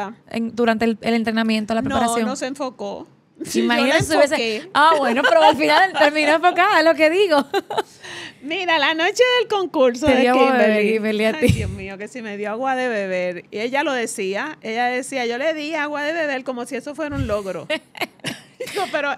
Speaker 1: durante el, entrenamiento, la preparación. No, no se
Speaker 2: enfocó. Imagínate Ah, bueno, pero al final terminó
Speaker 1: enfocada, lo que digo.
Speaker 2: Mira, la noche del concurso de Kimberly. Dios mío, que si me dio agua de beber. Y ella lo decía, ella decía, yo le di agua de beber como si eso fuera un logro pero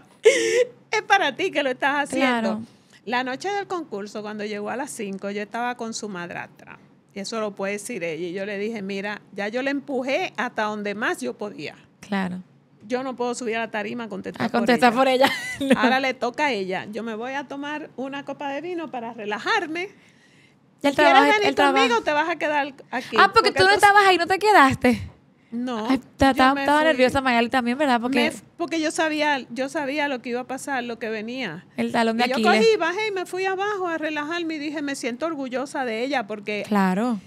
Speaker 2: es para ti que lo estás haciendo. La noche del concurso, cuando llegó a las 5, yo estaba con su madrastra. Eso lo puede decir ella. Y yo le dije, mira, ya yo le empujé hasta donde más yo podía. Claro. Yo no puedo subir a la tarima a contestar, por ella. Ahora le toca a ella. Yo me voy a tomar una copa de vino para relajarme. El si quieres venir conmigo, te vas a quedar aquí. Ah, porque, porque tú no estabas ahí, no
Speaker 1: te quedaste. No. estaba, nerviosa Mayali también, ¿verdad? Porque, porque yo
Speaker 2: sabía, yo sabía lo que iba a pasar, lo que venía.
Speaker 1: El talón de y Yo cogí,
Speaker 2: bajé y me fui abajo a relajarme y dije, me siento orgullosa de ella porque. Claro.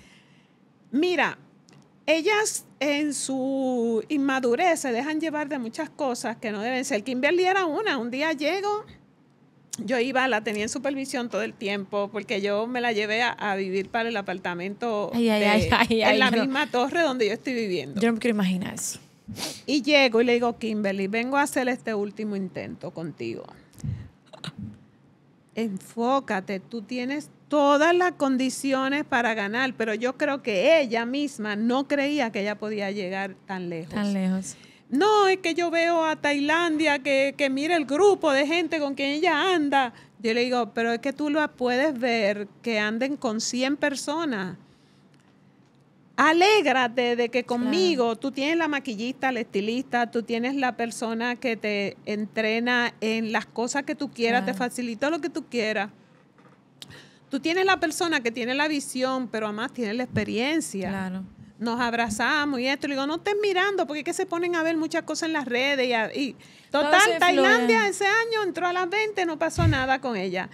Speaker 2: Mira, ellas en su inmadurez se dejan llevar de muchas cosas que no deben ser. Kimberly era una. Un día llego yo iba, la tenía en supervisión todo el tiempo, porque yo me la llevé a, vivir para el apartamento en la misma torre donde yo estoy viviendo. Yo no me quiero imaginar eso. Y llego y le digo, Kimberly, vengo a hacer este último intento contigo. Enfócate, tú tienes todas las condiciones para ganar, pero yo creo que ella misma no creía que ella podía llegar tan lejos. Tan lejos no, es que yo veo a Tailandia, que, que mira el grupo de gente con quien ella anda. Yo le digo, pero es que tú lo puedes ver que anden con 100 personas. Alégrate de que conmigo tú tienes la maquillista, la estilista, tú tienes la persona que te entrena en las cosas que tú quieras, te facilita lo que tú quieras. Tú tienes la persona que tiene la visión, pero además tiene la experiencia. Claro nos abrazamos y esto. Le digo, no estén mirando, porque es que se ponen a ver muchas cosas en las redes. Y, total, Tailandia ese año entró a las 20, no pasó nada con ella.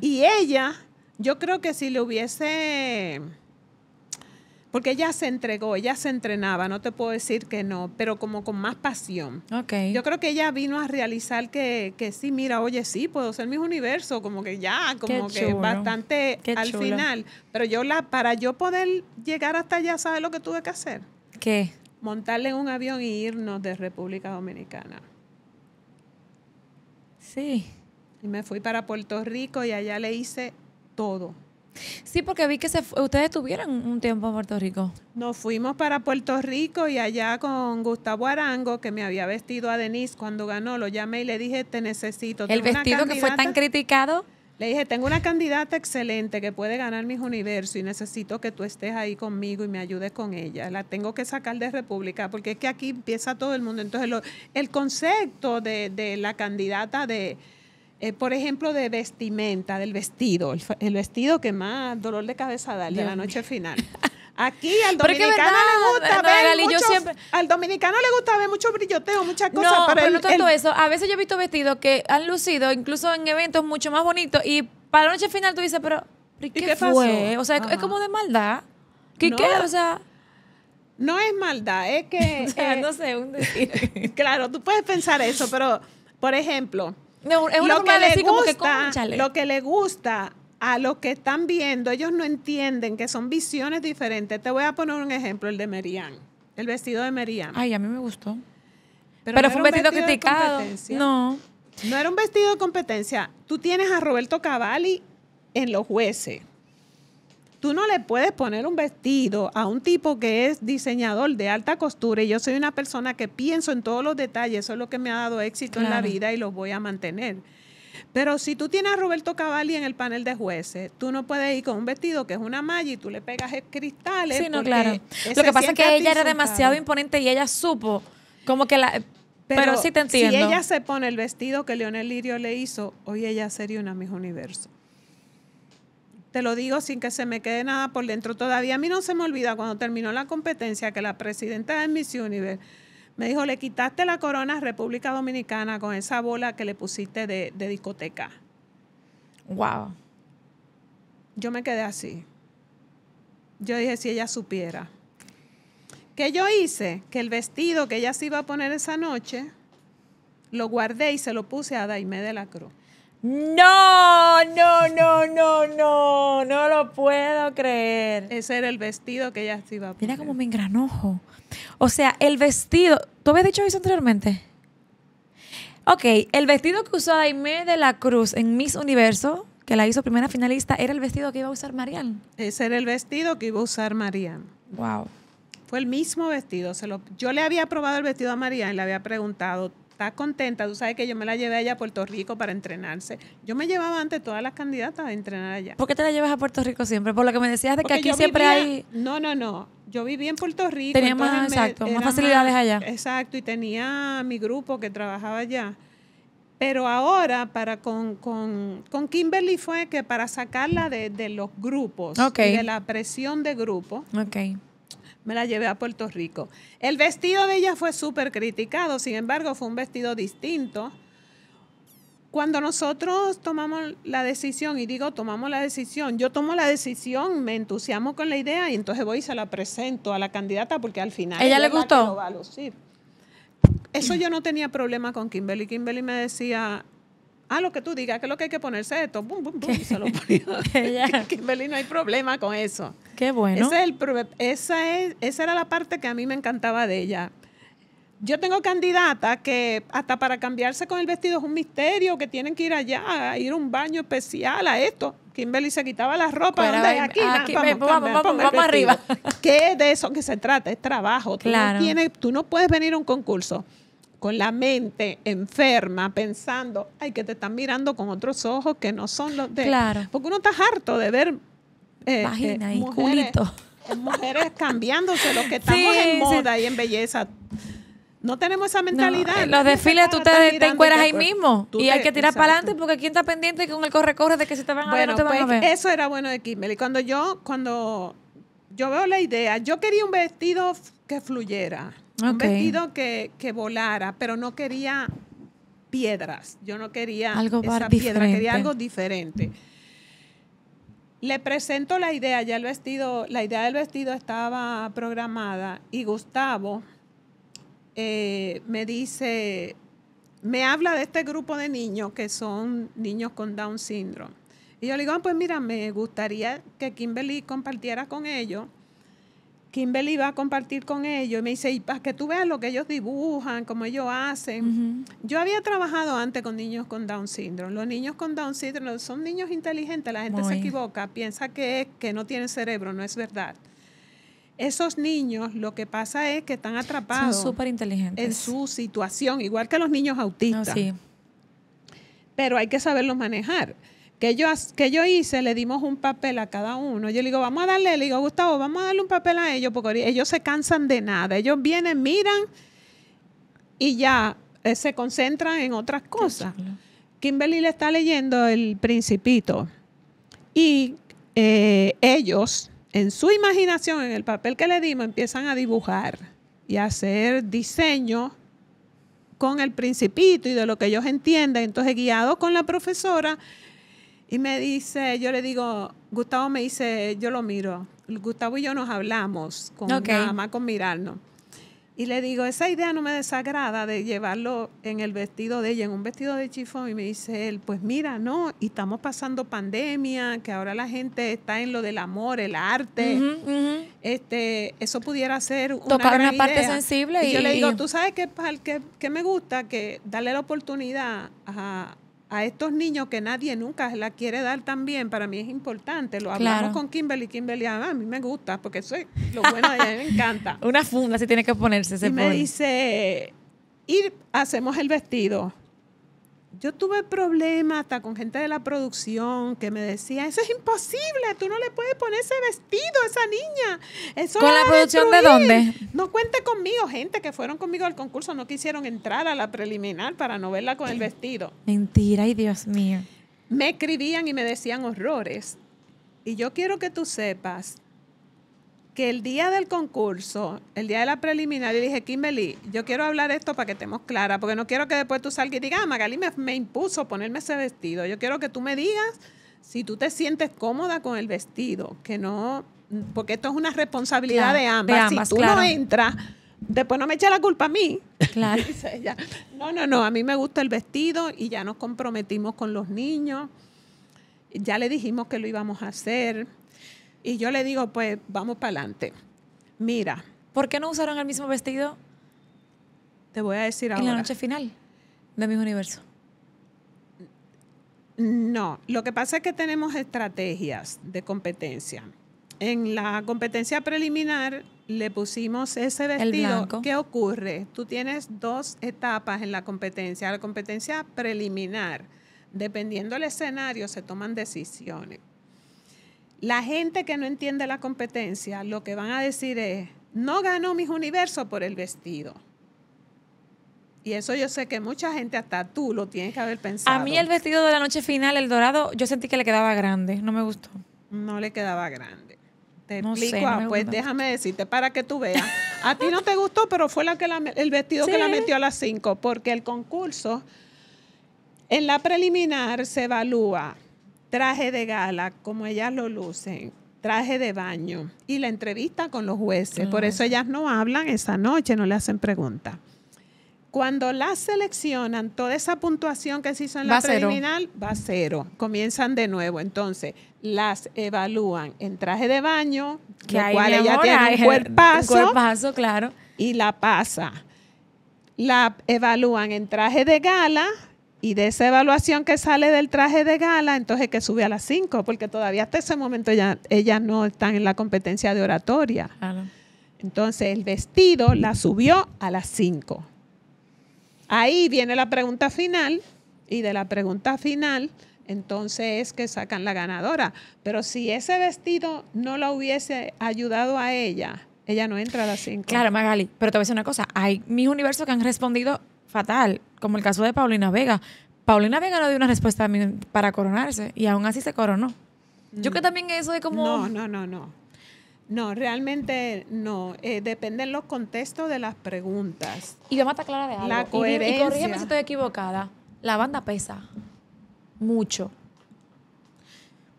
Speaker 2: Y ella, yo creo que si le hubiese porque ella se entregó, ella se entrenaba, no te puedo decir que no, pero como con más pasión. Okay. Yo creo que ella vino a realizar que, que sí, mira, oye, sí, puedo ser mis universo, como que ya, como que bastante al final. Pero yo la, para yo poder llegar hasta allá, ¿sabes lo que tuve que hacer? ¿Qué? Montarle en un avión e irnos de República Dominicana. Sí. Y me fui para Puerto Rico y allá le hice
Speaker 1: todo. Sí, porque vi que ustedes tuvieron un tiempo en Puerto Rico.
Speaker 2: Nos fuimos para Puerto Rico y allá con Gustavo Arango, que me había vestido a Denise cuando ganó, lo llamé y le dije, te necesito. ¿El vestido que fue tan criticado? Le dije, tengo una candidata excelente que puede ganar mis universos y necesito que tú estés ahí conmigo y me ayudes con ella. La tengo que sacar de República porque es que aquí empieza todo el mundo. Entonces, el concepto de, de la candidata de eh, por ejemplo, de vestimenta, del vestido, el, vestido que más dolor de cabeza da la noche final. Aquí al dominicano le gusta ver al dominicano le gusta ver mucho brilloteo, muchas cosas. No, no tanto eso. A
Speaker 1: veces yo he visto vestidos que han lucido, incluso en eventos mucho más bonitos, y para la noche final tú dices, pero ¿qué, qué fue? O sea, es como de maldad. ¿Qué qué? O sea...
Speaker 2: No es maldad, es que... Eh, no sé, un decir. claro, tú puedes pensar eso, pero, por ejemplo es lo que Lo que le gusta a los que están viendo, ellos no entienden que son visiones diferentes. Te voy a poner un ejemplo, el de Merian, el vestido de Merian. Ay, a mí me gustó. Pero, fue un vestido, vestido criticado. No. No era un vestido de competencia. Tú tienes a Roberto Cavalli en los jueces. Tú no le puedes poner un vestido a un tipo que es diseñador de alta costura y yo soy una persona que pienso en todos los detalles, eso es lo que me ha dado éxito en la vida y lo voy a mantener. Pero si tú tienes a Roberto Cavalli en el panel de jueces, tú no puedes ir con un vestido que es una malla y tú le pegas cristales. Sí, no, claro. Lo que pasa es que ella era demasiado
Speaker 1: imponente y ella supo, como que la... Pero, sí te entiendo. Si ella
Speaker 2: se pone el vestido que Leonel Lirio le hizo, hoy ella sería una Miss Universo te lo digo sin que se me quede nada por dentro. Todavía a mí no se me olvida cuando terminó la competencia que la presidenta de Miss Universe me dijo, le quitaste la corona a República Dominicana con esa bola que le pusiste de, discoteca. Wow. Yo me quedé así. Yo dije, si ella supiera. ¿Qué yo hice? Que el vestido que ella se iba a poner esa noche, lo guardé y se lo puse a Daimé de la Cruz.
Speaker 1: No, no, no, no,
Speaker 2: no, no lo puedo creer. Ese era el vestido que ella se iba a poner.
Speaker 1: Mira cómo me engranojo. O sea, el vestido, ¿tú habías dicho eso anteriormente? Ok, el vestido que usó Aimee de la Cruz en Miss Universo, que la hizo primera finalista, era el vestido que iba a usar Marian. Ese
Speaker 2: era el vestido
Speaker 1: que iba a usar Marian. Wow.
Speaker 2: Fue el mismo vestido. Se lo, yo le había probado el vestido a y le había preguntado, contenta. Tú sabes que yo me la llevé allá a Puerto Rico para entrenarse. Yo me llevaba ante todas las candidatas a entrenar allá.
Speaker 1: ¿Por qué te la llevas a Puerto Rico siempre? Por lo que me decías de que aquí siempre hay...
Speaker 2: No, no, no. Yo vivía en Puerto Rico. Tenía más, facilidades allá. Exacto, y tenía mi grupo que trabajaba allá. Pero ahora, para con, Kimberly fue que para sacarla de, los grupos, de la presión de grupo, okay me la llevé a Puerto Rico. El vestido de ella fue súper criticado, sin embargo fue un vestido distinto. Cuando nosotros tomamos la decisión, y digo tomamos la decisión, yo tomo la decisión, me entusiasmo con la idea y entonces voy y se la presento a la candidata porque al final... ¿Ella le gustó? Eso yo no tenía problema con Kimberly. Kimberly me decía, ah, lo que tú digas, que lo que hay que ponerse esto, bum, bum, bum, y se lo ponía. Kimberly no hay problema con eso. Qué bueno. es el, esa, es, esa era la parte que a mí me encantaba de ella. Yo tengo candidatas que hasta para cambiarse con el vestido es un misterio, que tienen que ir allá, a ir a un baño especial, a esto. Kimberly se quitaba la ropa, aquí? vamos, vamos, vamos, arriba. ¿Qué es de eso que se trata? Es trabajo. Tú, no tú no puedes venir a un concurso con la mente enferma, pensando, ay, que te están mirando con otros ojos que no son los de... Claro. Porque uno está harto de ver eh, eh, eh, mujeres, cambiándose, los que estamos en moda y en belleza. No tenemos esa mentalidad. Eh, los desfiles tú te, te ahí mismo y hay que tirar para adelante porque quién está pendiente con el corre-corre de que se te van a ver no te a pues, ver. Eso era bueno de Kimberly. Cuando yo, cuando yo veo la idea, yo quería un vestido que fluyera, un vestido que, volara, pero no quería piedras. Yo no quería esa piedra, quería algo diferente. Le presento la idea, ya el vestido, la idea del vestido estaba programada y Gustavo eh, me dice, me habla de este grupo de niños que son niños con Down syndrome. Y yo le digo, ah, pues mira, me gustaría que Kimberly compartiera con ellos Kimberly va a compartir con ellos y me dice, y para que tú veas lo que ellos dibujan, cómo ellos hacen. Yo había trabajado antes con niños con Down syndrome. Los niños con Down syndrome son niños inteligentes, la gente se equivoca, piensa que, que no tienen cerebro, no es verdad. Esos niños lo que pasa es que están atrapados son inteligentes. en su situación, igual que los niños autistas. Pero hay que saberlos manejar que yo, que yo hice, le dimos un papel a cada uno. Yo le digo, vamos a darle, le digo, Gustavo, vamos a darle un papel a ellos, porque ellos se cansan de nada. Ellos vienen, miran y ya eh, se concentran en otras cosas. Kimberly le está leyendo El Principito y eh, ellos, en su imaginación, en el papel que le dimos, empiezan a dibujar y a hacer diseños con el principito y de lo que ellos entienden. Entonces, guiados con la profesora, y me dice, yo le digo, Gustavo me dice, yo lo miro. Gustavo y yo nos hablamos, con, nada más con mirarnos. Y le digo, esa idea no me desagrada de llevarlo en el vestido de ella, en un vestido de chifón. Y me dice él, pues mira, no, y estamos pasando pandemia, que ahora la gente está en lo del amor, el arte. Este, eso pudiera ser una, Tocar una parte sensible. Y, yo le digo, tú sabes que que que me gusta, que darle la oportunidad a, a estos niños que nadie nunca la quiere dar también, para mí es importante. Lo hablamos con Kimberly, Kimberly, ah, a mí me gusta, porque eso es lo bueno, a ella me encanta. Una funda se tiene que ponerse. Se y me dice, y hacemos el vestido. Yo tuve problemas hasta con gente de la producción que me decía, eso es imposible, tú no le puedes poner ese vestido a esa niña. Eso ¿Con la, producción de dónde? No cuente conmigo, gente que fueron conmigo al concurso, no quisieron entrar a la preliminar para no verla
Speaker 1: con el vestido. Mentira, y Dios mío. Me escribían
Speaker 2: y me decían horrores. Y yo quiero que tú sepas que el día del concurso, el día de la preliminar, yo dije, Kimberly, yo quiero hablar esto para que estemos claras, porque no quiero que después tú salgas y digas, ah, me, impuso ponerme ese vestido. Yo quiero que tú me digas si tú te sientes cómoda con el vestido, que no, porque esto es una responsabilidad de, ambas. Si tú no entras, después no me echa la culpa a mí. Claro. Dice ella. No, no, no, a mí me gusta el vestido y ya nos comprometimos con los niños. Ya le dijimos que lo íbamos a hacer y yo le digo, pues vamos para adelante. Mira. ¿Por qué
Speaker 1: no usaron el mismo vestido?
Speaker 2: Te voy a decir ahora. En la noche
Speaker 1: final de mi universo.
Speaker 2: No, lo que pasa es que tenemos estrategias de competencia. En la competencia preliminar le pusimos ese vestido. ¿Qué ocurre? Tú tienes dos etapas en la competencia. La competencia preliminar, dependiendo del escenario, se toman decisiones. La gente que no entiende la competencia, lo que van a decir es, no ganó mis universos por el vestido. Y eso yo sé que mucha gente, hasta tú, lo tienes que haber pensado. A mí el
Speaker 1: vestido de la noche final, el dorado, yo sentí que le quedaba grande, no me gustó.
Speaker 2: No le quedaba grande. Te explico, pues déjame decirte para que tú veas. A ti no te gustó, pero fue la que el vestido que la metió a las 5, porque el concurso en la preliminar se evalúa traje de gala, como ellas lo lucen, traje de baño y la entrevista con los jueces. Por eso ellas no hablan esa noche, no le hacen preguntas. Cuando las seleccionan, toda esa puntuación que se hizo en la va preliminar va cero. Comienzan de nuevo. Entonces, las evalúan en traje de baño, que cual ella tiene un cuerpazo. claro. Y la pasa. La evalúan en traje de gala, y de esa evaluación que sale del traje de gala, entonces que sube a las 5, porque todavía hasta ese momento ya, ellas no están en la competencia de oratoria. Entonces el vestido la subió a las 5. Ahí viene la pregunta final y de la pregunta final entonces es que sacan la ganadora. Pero si ese vestido no la hubiese ayudado a ella, ella no entra a las 5. Claro,
Speaker 1: Magali, pero te voy a decir una cosa, hay mis universos que han respondido fatal, como el caso de Paulina Vega. Paulina Vega no dio una respuesta para coronarse y aún así se coronó. Yo que mm. también eso es como... No, no,
Speaker 2: no, no. No, realmente no. Eh, depende de los contextos de las preguntas.
Speaker 1: Y vamos a clara de algo. La coherencia. y corrígeme si estoy equivocada. La banda pesa mucho.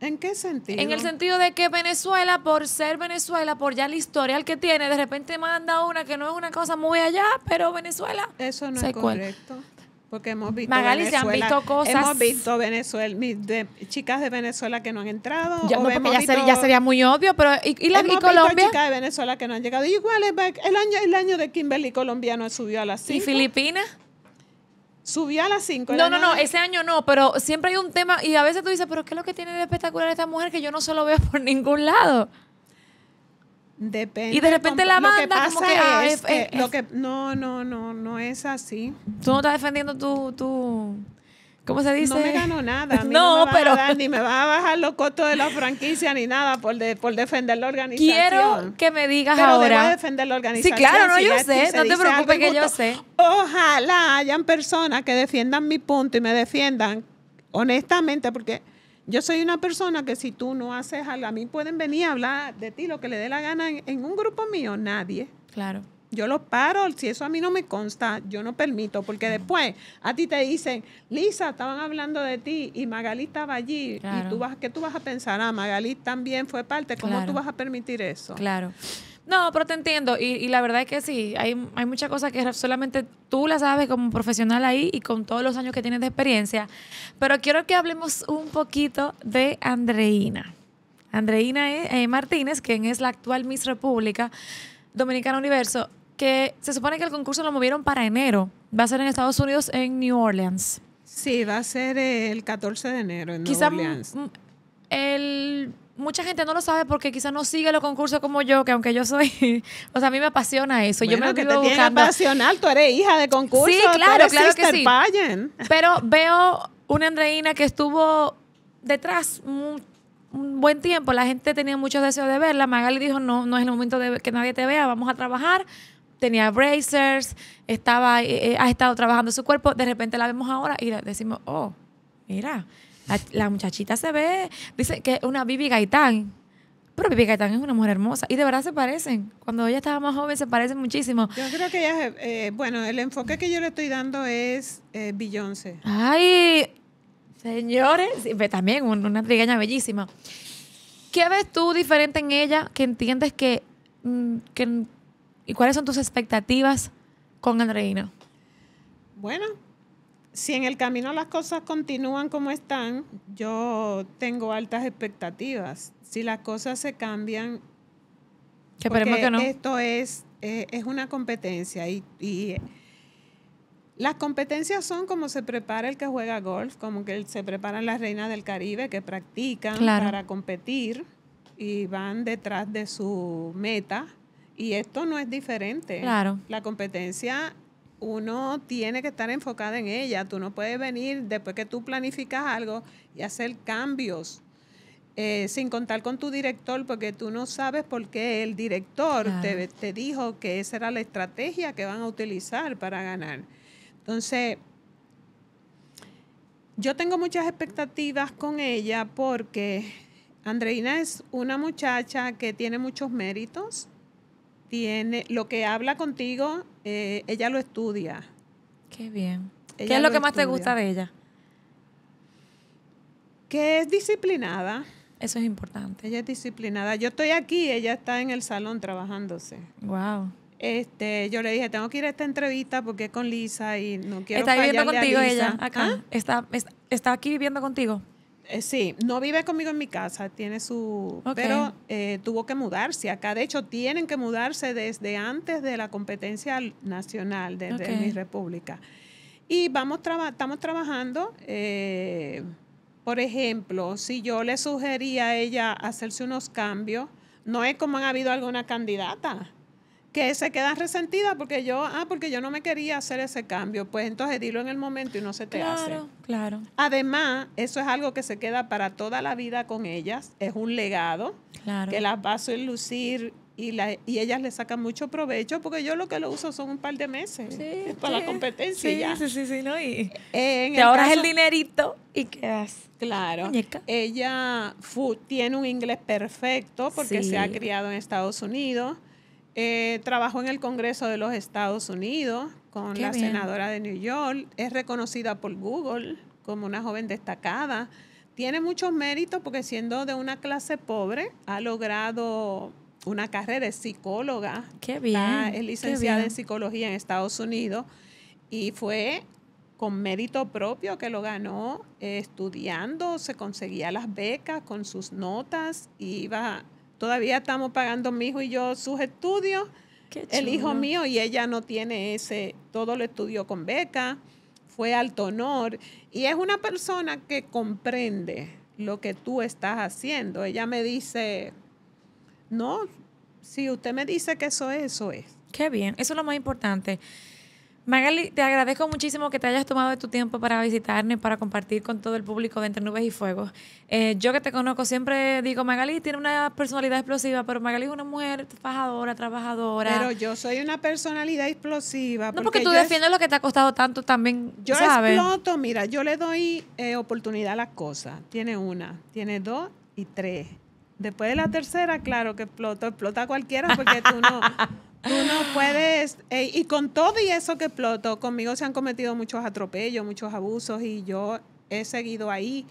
Speaker 1: ¿En qué sentido? En el sentido de que Venezuela, por ser Venezuela, por ya el historial que tiene, de repente manda una que no es una cosa muy allá, pero Venezuela. Eso no es correcto. Porque hemos visto Magali, Venezuela, se visto cosas. Hemos visto
Speaker 2: Venezuela, de, chicas de Venezuela que no han entrado. Ya, ya, sería
Speaker 1: muy obvio, pero ¿y, y, Colombia? chicas
Speaker 2: de Venezuela que no han llegado. Igual el año, el año de Kimberly colombiano subió a las cinco. ¿Y Filipinas? subía a las
Speaker 1: 5. No, no, no, ese año no, pero siempre hay un tema y a veces tú dices, pero ¿qué es lo que tiene de espectacular esta mujer que yo no se lo veo por ningún lado?
Speaker 2: Depende. Y de repente la banda como ah, que, no, no, no, no es así. Tú no estás defendiendo tu, tu ¿Cómo se dice? No me gano nada. no, pero. ni me va a bajar los costos de la franquicia ni nada por, por defender la organización. Quiero que me digas pero ahora. defender la organización. Sí, claro, no, yo sé. No te preocupes que yo sé. Ojalá hayan personas que defiendan mi punto y me defiendan honestamente, porque yo soy una persona que si tú no haces algo, a mí pueden venir a hablar de ti lo que le dé la gana en un grupo mío, nadie. Claro. Yo lo paro, si eso a mí no me consta, yo no permito, porque después a ti te dicen, Lisa, estaban hablando de ti y Magalí estaba allí, y tú vas, ¿qué tú vas a pensar? Ah, Magalí también fue parte, ¿cómo tú vas a permitir eso? Claro.
Speaker 1: No, pero te entiendo. Y, la verdad es que sí, hay, hay muchas cosas que solamente tú las sabes como profesional ahí y con todos los años que tienes de experiencia. Pero quiero que hablemos un poquito de Andreina. Andreina eh, Martínez, quien es la actual Miss República Dominicana Universo, que se supone que el concurso lo movieron para enero. Va a ser en Estados Unidos, en New Orleans. Sí, va a ser el 14 de enero en New Orleans. mucha gente no lo sabe porque quizás no sigue los concursos como yo, que aunque yo soy, o sea, a mí me apasiona eso. yo me lo que buscando. tú eres hija de concurso. Sí, claro, claro que sí. Pero veo una Andreina que estuvo detrás un, buen tiempo, la gente tenía muchos deseos de verla, Magali dijo, no, no es el momento de que nadie te vea, vamos a trabajar, tenía bracers, estaba, eh, eh, ha estado trabajando su cuerpo, de repente la vemos ahora y decimos, oh, mira, la, muchachita se ve, dice que es una Bibi Gaitán, pero Bibi Gaitán es una mujer hermosa y de verdad se parecen. Cuando ella estaba más joven se parecen muchísimo. Yo creo que ella, eh, bueno, el enfoque que yo le estoy dando es eh, Beyoncé. Ay, señores, también una trigueña bellísima. ¿Qué ves tú diferente en ella que entiendes que, mm, que ¿Y cuáles son tus expectativas con Andreina?
Speaker 2: Bueno, si en el camino las cosas continúan como están, yo tengo altas expectativas. Si las cosas se cambian, Esto es, eh, es una competencia y, eh, las competencias son como se prepara el que juega golf, como que se preparan las reinas del Caribe que practican para competir y van detrás de su meta. Y esto no es diferente. Claro. La competencia uno tiene que estar enfocada en ella. Tú no puedes venir después que tú planificas algo y hacer cambios eh, sin contar con tu director, porque tú no sabes por qué el director te, te, dijo que esa era la estrategia que van a utilizar para ganar. Entonces, yo tengo muchas expectativas con ella porque Andreina es una muchacha que tiene muchos méritos tiene, lo que habla contigo, eh, ella lo estudia.
Speaker 1: Qué bien. ¿Qué es lo, que más te gusta de
Speaker 2: ella? Que es disciplinada. Eso es
Speaker 1: importante.
Speaker 2: Ella es disciplinada. Yo estoy aquí, ella está en el salón trabajándose. Wow. Este, yo le dije, tengo que ir a esta entrevista porque es con Lisa y no quiero Está viviendo contigo ella acá. ¿Ah?
Speaker 1: está, está aquí viviendo contigo. Eh,
Speaker 2: sí, no vive conmigo en mi casa, tiene su... Pero eh, tuvo que mudarse acá. De hecho, tienen que mudarse desde antes de la competencia nacional, de mi república. Y vamos estamos trabajando, eh, por ejemplo, si yo le sugería a ella hacerse unos cambios, no es como han habido alguna candidata se quedan resentida porque yo, ah, porque yo no me quería hacer ese cambio. Pues entonces dilo en el momento y no se te hace. Claro. Además, eso es algo que se queda para toda la vida con ellas. Es un legado claro. que las vas a lucir y, la, y ellas le sacan mucho provecho porque yo lo que lo uso son un par de meses sí, para la competencia. Sí, ya. sí, sí, ¿no? Y te el ahorras el dinerito y quedas. Claro. Ella fu, tiene un inglés perfecto porque se ha criado en Estados Unidos. Eh, trabajó en el Congreso de los Estados Unidos con la senadora de New York. Es reconocida por Google como una joven destacada. Tiene muchos méritos porque siendo de una clase pobre ha logrado una carrera de psicóloga. Qué bien. Está, es licenciada en psicología en Estados Unidos y fue con mérito propio que lo ganó eh, estudiando, se conseguía las becas con sus notas, iba Todavía estamos pagando mi hijo y yo sus estudios. El hijo mío y ella no tiene ese, todo lo estudió con beca, fue alto honor y es una persona que comprende lo que tú estás haciendo. Ella
Speaker 1: me dice, no, si usted me dice que eso es, eso es. Qué bien, eso es lo más importante. Magali, te agradezco muchísimo que te hayas tomado de tu tiempo para visitarme, para compartir con todo el público de Entre Nubes y Fuegos. Eh, yo que te conozco siempre digo, Magali tiene una personalidad explosiva, pero Magali es una mujer trabajadora, trabajadora. Pero yo soy una personalidad explosiva. No, porque, tú defiendes lo que te ha costado tanto también, yo ¿sabes? exploto,
Speaker 2: mira, yo le doy eh, oportunidad a las cosas. Tiene una, tiene dos y tres. Después de la tercera, claro que exploto. Explota cualquiera porque tú no... Tú no ah. puedes, y con todo y eso que exploto, conmigo se han cometido muchos atropellos, muchos abusos y yo he seguido ahí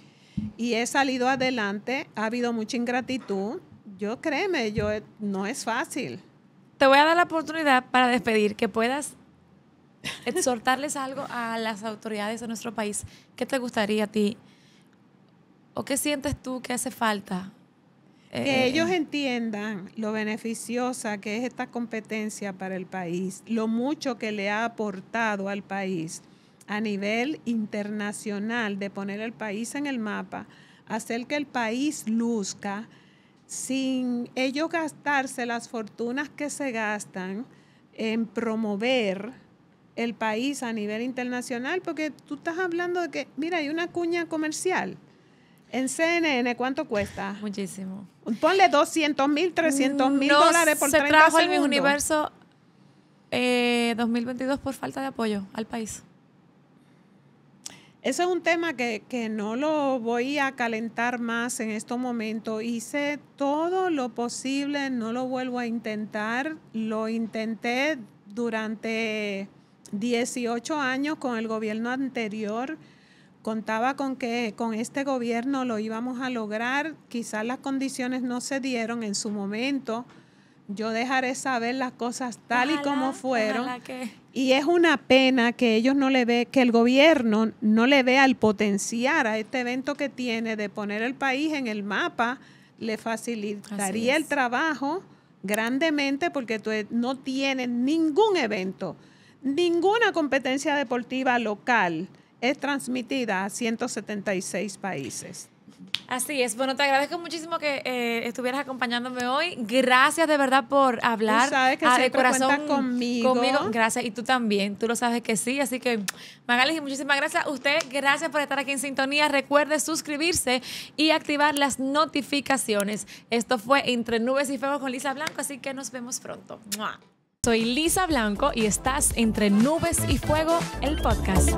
Speaker 2: y he salido adelante. Ha habido mucha
Speaker 1: ingratitud. Yo créeme, yo eh, no es fácil. Te voy a dar la oportunidad para despedir que puedas exhortarles algo a las autoridades de nuestro país. ¿Qué te gustaría a ti? ¿O qué sientes tú que hace falta eh, que eh, ellos eh.
Speaker 2: entiendan lo beneficiosa que es esta competencia para el país, lo mucho que le ha aportado al país a nivel internacional de poner el país en el mapa, hacer que el país luzca sin ellos gastarse las fortunas que se gastan en promover el país a nivel internacional, porque tú estás hablando de que, mira, hay una cuña comercial en CNN, ¿cuánto cuesta? Muchísimo. Ponle 200 mil, 300 mil dólares por se trajo el Universo
Speaker 1: 2022 eh, por falta de apoyo al país.
Speaker 2: Ese es un tema que, no lo voy a calentar más en este momento. Hice todo lo posible, no lo vuelvo a intentar. Lo intenté durante 18 años con el gobierno anterior contaba con que con este gobierno lo íbamos a lograr, quizás las condiciones no se dieron en su momento. Yo dejaré saber las cosas tal y
Speaker 1: como fueron.
Speaker 2: Y es una pena que ellos no le ve, que el gobierno no le vea el potenciar a este evento que tiene de poner el país en el mapa, le facilitaría el trabajo grandemente porque tú e, no tienes ningún evento, ninguna competencia deportiva local es transmitida a 176 países.
Speaker 1: Así es. Bueno, te agradezco muchísimo que eh, estuvieras acompañándome hoy. Gracias de verdad por hablar. Tú sabes que ah, de corazón conmigo. Gracias. Y tú también. Tú lo sabes que sí. Así que, Magali, muchísimas gracias. Usted, gracias por estar aquí en sintonía. Recuerde suscribirse y activar las notificaciones. Esto fue Entre Nubes y Fuego con Lisa Blanco. Así que nos vemos pronto. Soy Lisa Blanco y estás entre Nubes y Fuego, el podcast.